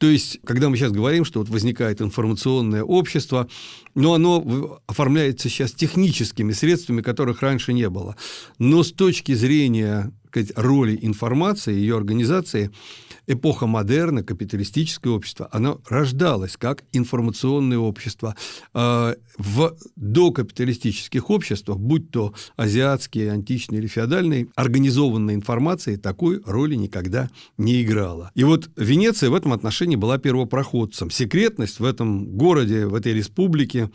То есть, когда мы сейчас говорим, что вот возникает информационное общество, но оно оформляется сейчас техническими средствами, которых раньше не было. Но с точки зрения сказать, роли информации, ее организации, эпоха модерна, капиталистическое общество, оно рождалось как информационное общество. А, в докапиталистических обществах, будь то азиатские, античные или феодальные, организованная информация такой роли никогда не играла. И вот Венеция в этом отношении была первопроходцем. Секретность в этом городе, в этой республике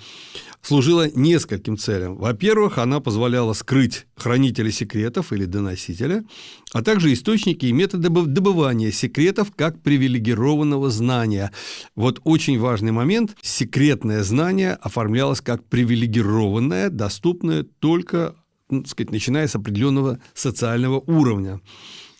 служила нескольким целям. Во-первых, она позволяла скрыть хранителя секретов или доносителя, а также источники и методы добывания секретов секретов как привилегированного знания. Вот очень важный момент. Секретное знание оформлялось как привилегированное, доступное только ну, так сказать, начиная с определенного социального уровня.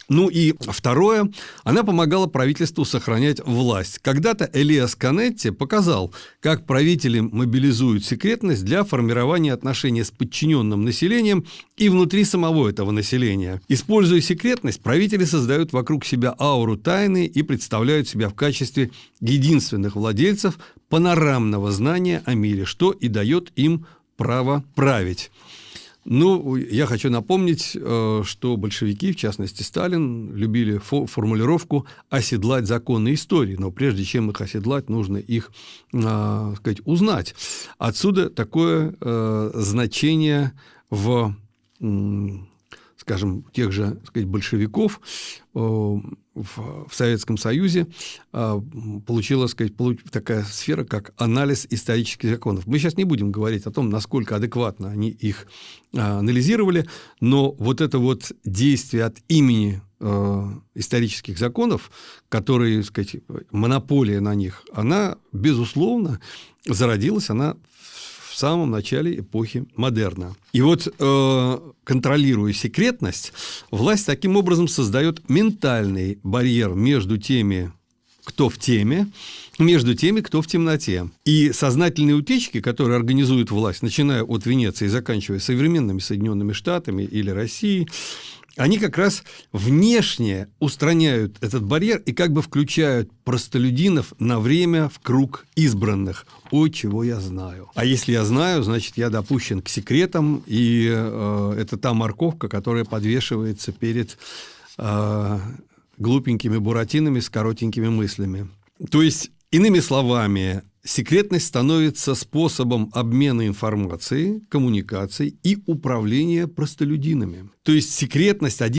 Ну и второе, она помогала правительству сохранять власть. Когда-то Элиас Канетти показал, как правители мобилизуют секретность для формирования отношений с подчиненным населением и внутри самого этого населения. Используя секретность, правители создают вокруг себя ауру тайны и представляют себя в качестве единственных владельцев панорамного знания о мире, что и дает им право править. Ну, я хочу напомнить, э, что большевики, в частности Сталин, любили формулировку «оседлать законы истории», но прежде чем их оседлать, нужно их, э, сказать, узнать. Отсюда такое э, значение в скажем, тех же сказать, большевиков э, в, в Советском Союзе э, получила сказать, получ, такая сфера, как анализ исторических законов. Мы сейчас не будем говорить о том, насколько адекватно они их э, анализировали, но вот это вот действие от имени исторических законов, которые, так сказать, монополия на них, она, безусловно, зародилась, она в самом начале эпохи модерна. И вот, э, контролируя секретность, власть таким образом создает ментальный барьер между теми, кто в теме, между теми, кто в темноте. И сознательные утечки, которые организуют власть, начиная от Венеции и заканчивая современными Соединенными Штатами или Россией, они как раз внешне устраняют этот барьер и как бы включают простолюдинов на время в круг избранных. О, чего я знаю. А если я знаю, значит, я допущен к секретам, и э, это та морковка, которая подвешивается перед э, глупенькими буратинами с коротенькими мыслями. То есть, иными словами, секретность становится способом обмена информацией, коммуникацией и управления простолюдинами. То есть секретность – один